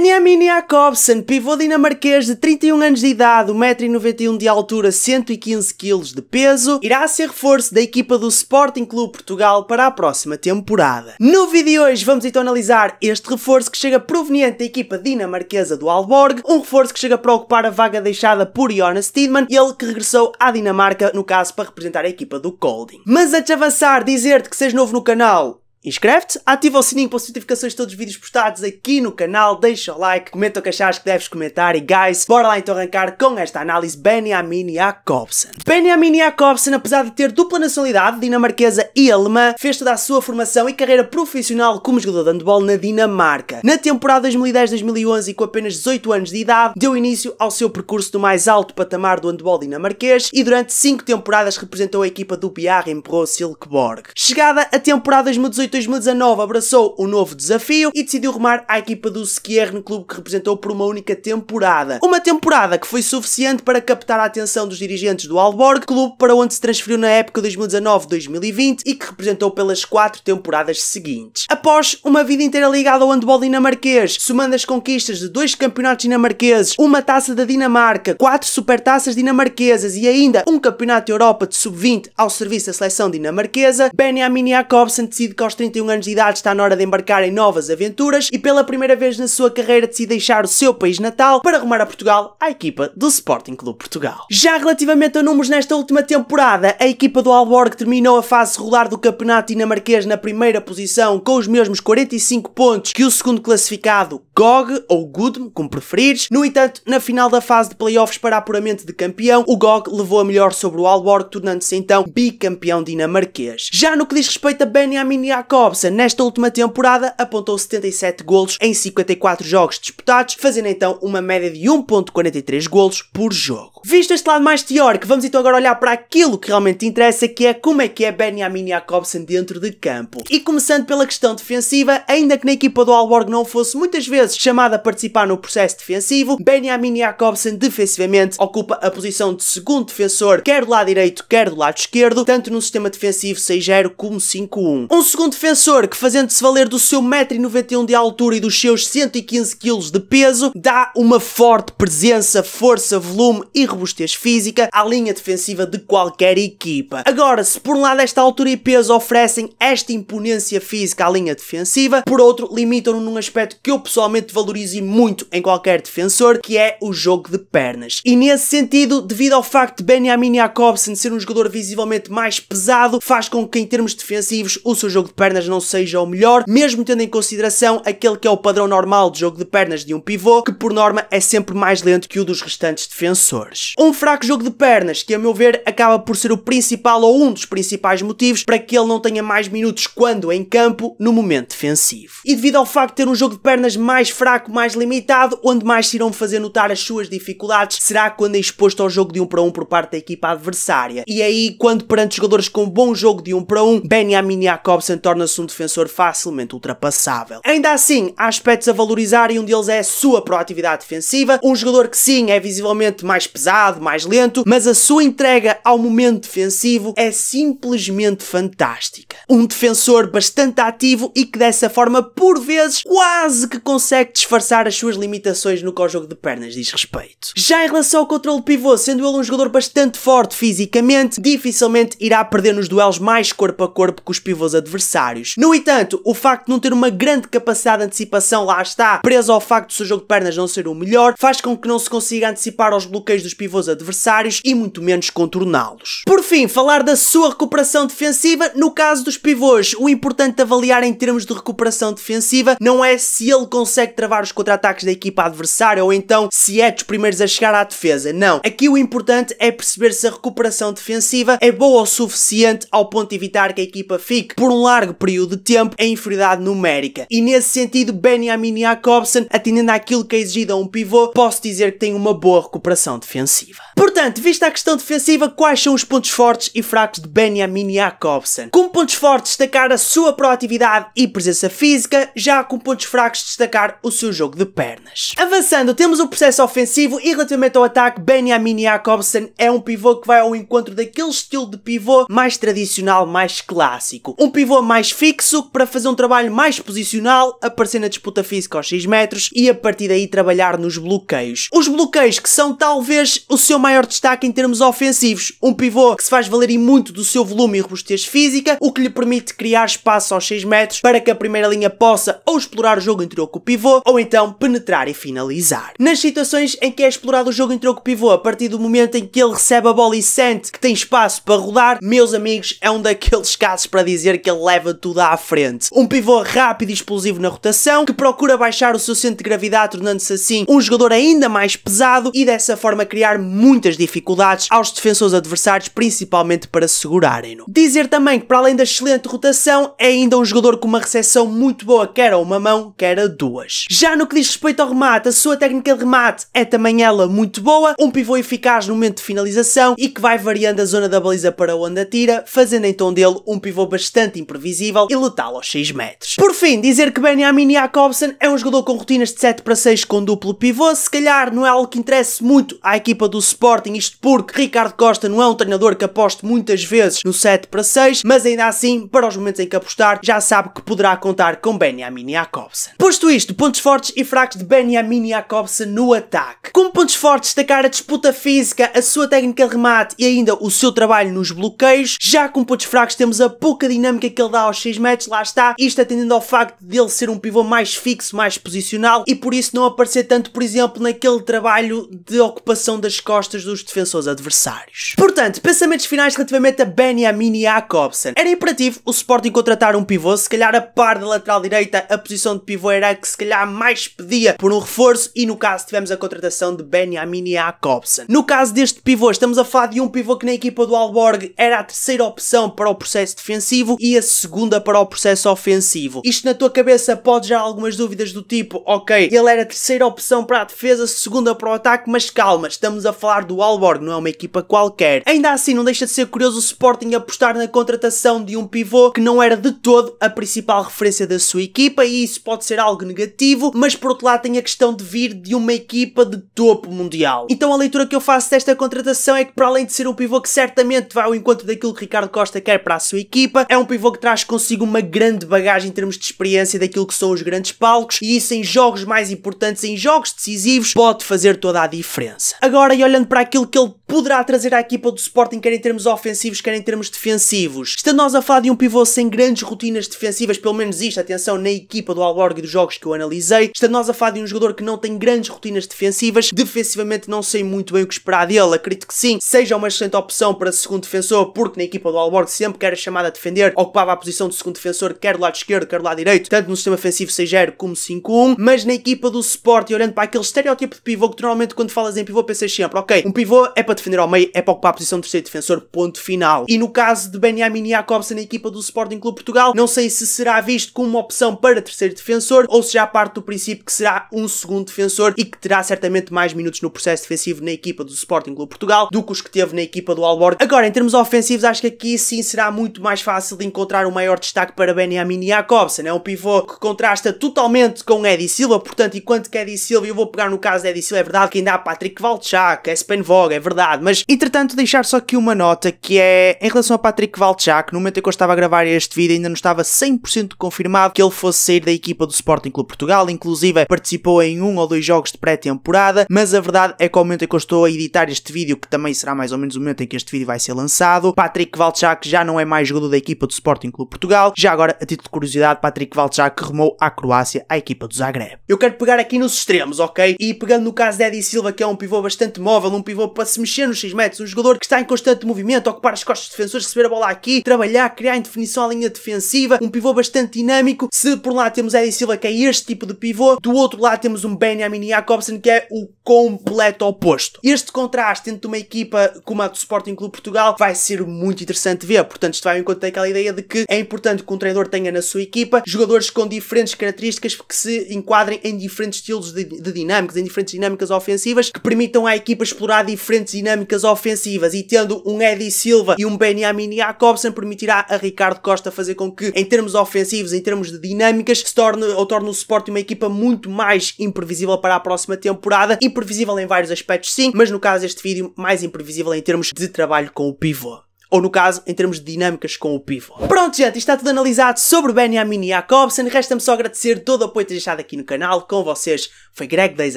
Benjamin Jacobsen, pivô dinamarquês de 31 anos de idade, 1,91m de altura, 115kg de peso, irá ser reforço da equipa do Sporting Clube Portugal para a próxima temporada. No vídeo de hoje vamos então analisar este reforço que chega proveniente da equipa dinamarquesa do Alborg, um reforço que chega para ocupar a vaga deixada por Jonas Steedman, ele que regressou à Dinamarca, no caso para representar a equipa do Colding. Mas antes de avançar, dizer-te que seja novo no canal, Inscreve-te, ativa o sininho para as notificações de todos os vídeos postados aqui no canal, deixa o like, comenta o que achas que deves comentar e guys, bora lá então arrancar com esta análise Benjamin Jacobsen. Benjamin Jacobsen, apesar de ter dupla nacionalidade, dinamarquesa e alemã, fez toda a sua formação e carreira profissional como jogador de handball na Dinamarca. Na temporada 2010-2011 e com apenas 18 anos de idade, deu início ao seu percurso do mais alto patamar do handball dinamarquês e durante 5 temporadas representou a equipa do BR em Silkeborg. Chegada a temporada 2018 2019 abraçou o um novo desafio e decidiu remar à equipa do Skier no clube que representou por uma única temporada. Uma temporada que foi suficiente para captar a atenção dos dirigentes do Alborg, clube para onde se transferiu na época 2019-2020 e que representou pelas quatro temporadas seguintes. Após uma vida inteira ligada ao handball dinamarquês, somando as conquistas de dois campeonatos dinamarqueses, uma taça da Dinamarca, quatro supertaças dinamarquesas e ainda um campeonato Europa de sub-20 ao serviço da seleção dinamarquesa, Benjamin Jacobsen decide que aos 31 anos de idade está na hora de embarcar em novas aventuras e pela primeira vez na sua carreira decide deixar o seu país natal para rumar a Portugal à equipa do Sporting Clube Portugal. Já relativamente a números nesta última temporada, a equipa do Alborg terminou a fase regular do campeonato dinamarquês na primeira posição com os mesmos 45 pontos que o segundo classificado GOG ou Gudm, como preferires. No entanto, na final da fase de playoffs para apuramento de campeão, o GOG levou a melhor sobre o Alborg, tornando-se então bicampeão dinamarquês. Já no que diz respeito a Benjamin Jacobsen nesta última temporada apontou 77 golos em 54 jogos disputados, fazendo então uma média de 1.43 golos por jogo. Visto este lado mais teórico, vamos então agora olhar para aquilo que realmente interessa, que é como é que é Benjamin Jacobsen dentro de campo. E começando pela questão defensiva, ainda que na equipa do Alborg não fosse muitas vezes chamada a participar no processo defensivo, Benjamin Jacobsen defensivamente ocupa a posição de segundo defensor, quer do lado direito, quer do lado esquerdo, tanto no sistema defensivo 6-0 como 5-1. Um segundo defensor que, fazendo-se valer do seu 1,91m de altura e dos seus 115kg de peso, dá uma forte presença, força, volume e robustez física à linha defensiva de qualquer equipa. Agora, se por um lado esta altura e peso oferecem esta imponência física à linha defensiva, por outro limitam-no num aspecto que eu pessoalmente valorizo muito em qualquer defensor, que é o jogo de pernas. E nesse sentido, devido ao facto de Benjamin Jacobsen ser um jogador visivelmente mais pesado, faz com que em termos defensivos o seu jogo de pernas não seja o melhor, mesmo tendo em consideração aquele que é o padrão normal de jogo de pernas de um pivô, que por norma é sempre mais lento que o dos restantes defensores pernas. Um fraco jogo de pernas que, a meu ver, acaba por ser o principal ou um dos principais motivos para que ele não tenha mais minutos quando em campo no momento defensivo. E devido ao facto de ter um jogo de pernas mais fraco, mais limitado, onde mais se irão fazer notar as suas dificuldades será quando é exposto ao jogo de um para um por parte da equipa adversária. E aí, quando perante jogadores com bom jogo de um para um, Benjamin Jacobsen torna-se um defensor facilmente ultrapassável. Ainda assim, há aspectos a valorizar e um deles é a sua proatividade defensiva, um jogador que sim é visivelmente mais pesado pesado, mais lento, mas a sua entrega ao momento defensivo é simplesmente fantástica. Um defensor bastante ativo e que dessa forma, por vezes, quase que consegue disfarçar as suas limitações no que ao jogo de pernas diz respeito. Já em relação ao controle de pivô, sendo ele um jogador bastante forte fisicamente, dificilmente irá perder nos duelos mais corpo a corpo com os pivôs adversários. No entanto, o facto de não ter uma grande capacidade de antecipação, lá está, preso ao facto do seu jogo de pernas não ser o melhor, faz com que não se consiga antecipar aos bloqueios dos pivôs adversários e muito menos contorná-los. Por fim, falar da sua recuperação defensiva, no caso dos pivôs, o importante avaliar em termos de recuperação defensiva não é se ele consegue travar os contra-ataques da equipa adversária ou então se é dos primeiros a chegar à defesa. Não. Aqui o importante é perceber se a recuperação defensiva é boa o suficiente ao ponto de evitar que a equipa fique, por um largo período de tempo, em inferioridade numérica. E nesse sentido, Benjamin Jacobsen, atendendo àquilo que é exigido a um pivô, posso dizer que tem uma boa recuperação defensiva defensiva. Portanto, vista a questão defensiva, quais são os pontos fortes e fracos de Benjamin Jacobsen? Como pontos fortes, destacar a sua proatividade e presença física, já com pontos fracos, destacar o seu jogo de pernas. Avançando, temos o processo ofensivo e relativamente ao ataque, Benjamin Jacobsen é um pivô que vai ao encontro daquele estilo de pivô mais tradicional, mais clássico. Um pivô mais fixo para fazer um trabalho mais posicional, aparecer na disputa física aos 6 metros e a partir daí trabalhar nos bloqueios. Os bloqueios que são talvez o seu maior destaque em termos ofensivos, um pivô que se faz valer muito do seu volume e robustez física, o que lhe permite criar espaço aos 6 metros para que a primeira linha possa ou explorar o jogo interior com o pivô, ou então penetrar e finalizar. Nas situações em que é explorado o jogo interior com o pivô, a partir do momento em que ele recebe a bola e sente que tem espaço para rodar, meus amigos, é um daqueles casos para dizer que ele leva tudo à frente. Um pivô rápido e explosivo na rotação, que procura baixar o seu centro de gravidade, tornando-se assim um jogador ainda mais pesado e dessa forma criar criar muitas dificuldades aos defensores adversários, principalmente para segurarem-no. Dizer também que, para além da excelente rotação, é ainda um jogador com uma recepção muito boa, quer a uma mão, quer a duas. Já no que diz respeito ao remate, a sua técnica de remate é também ela muito boa, um pivô eficaz no momento de finalização e que vai variando a zona da baliza para onde atira, fazendo então dele um pivô bastante imprevisível e letal aos 6 metros. Por fim, dizer que Benjamin Jacobsen é um jogador com rotinas de 7 para 6 com duplo pivô, se calhar não é algo que interesse muito à equipe equipa do Sporting, isto porque Ricardo Costa não é um treinador que aposte muitas vezes no 7 para 6, mas ainda assim, para os momentos em que apostar, já sabe que poderá contar com Benjamin Jacobsen. Posto isto, pontos fortes e fracos de Benjamin Jacobsen no ataque. Como pontos fortes, destacar a disputa física, a sua técnica de remate e ainda o seu trabalho nos bloqueios. Já com pontos fracos, temos a pouca dinâmica que ele dá aos 6 metros, lá está, isto atendendo ao facto dele ser um pivô mais fixo, mais posicional e por isso não aparecer tanto, por exemplo, naquele trabalho de ocupação das costas dos defensores adversários. Portanto, pensamentos finais relativamente a Benjamin Jacobsen. Era imperativo o Sporting contratar um pivô, se calhar a par da lateral direita, a posição de pivô era a que se calhar mais pedia por um reforço e no caso tivemos a contratação de Benjamin Jacobsen. No caso deste pivô, estamos a falar de um pivô que na equipa do Alborg era a terceira opção para o processo defensivo e a segunda para o processo ofensivo. Isto na tua cabeça pode gerar algumas dúvidas do tipo, ok, ele era a terceira opção para a defesa, segunda para o ataque, mas calma, estamos estamos a falar do Alborg, não é uma equipa qualquer. Ainda assim, não deixa de ser curioso o Sporting apostar na contratação de um pivô que não era de todo a principal referência da sua equipa e isso pode ser algo negativo, mas por outro lado tem a questão de vir de uma equipa de topo mundial. Então a leitura que eu faço desta contratação é que para além de ser um pivô que certamente vai ao encontro daquilo que Ricardo Costa quer para a sua equipa, é um pivô que traz consigo uma grande bagagem em termos de experiência daquilo que são os grandes palcos e isso em jogos mais importantes, em jogos decisivos, pode fazer toda a diferença. Agora, agora e olhando para aquilo que ele poderá trazer à equipa do Sporting, quer em termos ofensivos, quer em termos defensivos. Estando nós a falar de um pivô sem grandes rotinas defensivas, pelo menos isto, atenção, na equipa do Alborg dos jogos que eu analisei, estando nós a falar de um jogador que não tem grandes rotinas defensivas, defensivamente não sei muito bem o que esperar dele, acredito que sim, seja uma excelente opção para segundo defensor, porque na equipa do Alborg sempre que era chamada a defender, ocupava a posição de segundo defensor, quer do lado esquerdo, quer do lado direito, tanto no sistema ofensivo 6-0 como 5-1, mas na equipa do Sport, e olhando para aquele estereótipo de pivô que normalmente quando falas em pivô pensas vocês sempre, ok, um pivô é para defender ao meio, é para ocupar a posição de terceiro defensor, ponto final. E no caso de Benjamin Jacobsen na equipa do Sporting Clube Portugal, não sei se será visto como uma opção para terceiro defensor ou se já parte do princípio que será um segundo defensor e que terá certamente mais minutos no processo defensivo na equipa do Sporting Clube Portugal do que os que teve na equipa do Alborg. Agora, em termos ofensivos, acho que aqui sim será muito mais fácil de encontrar um maior destaque para Benjamin Jacobsen. É um pivô que contrasta totalmente com Eddie Silva, portanto, enquanto que Eddie Silva, eu vou pegar no caso de Eddie Silva, é verdade que ainda há Patrick Valdes Valchak, é Spenvoga, é verdade, mas entretanto deixar só aqui uma nota que é em relação a Patrick Valchak, no momento em que eu estava a gravar este vídeo ainda não estava 100% confirmado que ele fosse sair da equipa do Sporting Clube Portugal, inclusive participou em um ou dois jogos de pré-temporada, mas a verdade é que ao momento em que eu estou a editar este vídeo, que também será mais ou menos o momento em que este vídeo vai ser lançado, Patrick Valchak já não é mais jogador da equipa do Sporting Clube Portugal, já agora a título de curiosidade, Patrick Valchak remou à Croácia, à equipa do Zagreb. Eu quero pegar aqui nos extremos, ok? E pegando no caso de Eddie Silva, que é um pivô bastante móvel, um pivô para se mexer nos 6 metros, um jogador que está em constante movimento, ocupar as costas dos defensores, receber a bola aqui, trabalhar, criar indefinição à linha defensiva, um pivô bastante dinâmico. Se por um lado temos Eddie Silva, que é este tipo de pivô, do outro lado temos um Benjamin Jacobsen, que é o completo oposto. Este contraste entre uma equipa como a do Sporting Clube Portugal vai ser muito interessante ver, portanto isto vai enquanto aquela ideia de que é importante que um treinador tenha na sua equipa jogadores com diferentes características que se enquadrem em diferentes estilos de, de dinâmicas, em diferentes dinâmicas ofensivas que permitam à equipa explorar diferentes dinâmicas ofensivas e tendo um Eddie Silva e um Benjamin Jacobsen permitirá a Ricardo Costa fazer com que, em termos ofensivos, em termos de dinâmicas, se torne ou torne o Sporting uma equipa muito mais imprevisível para a próxima temporada. Imprevisível em vários aspectos, sim, mas no caso deste vídeo, mais imprevisível em termos de trabalho com o pivô ou no caso, em termos de dinâmicas com o pivô. Pronto, gente, está tudo analisado sobre Benjamin Jacobsen. Resta-me só agradecer todo o apoio que deixado aqui no canal. Com vocês foi Greg Days,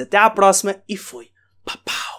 até à próxima e fui. Papau!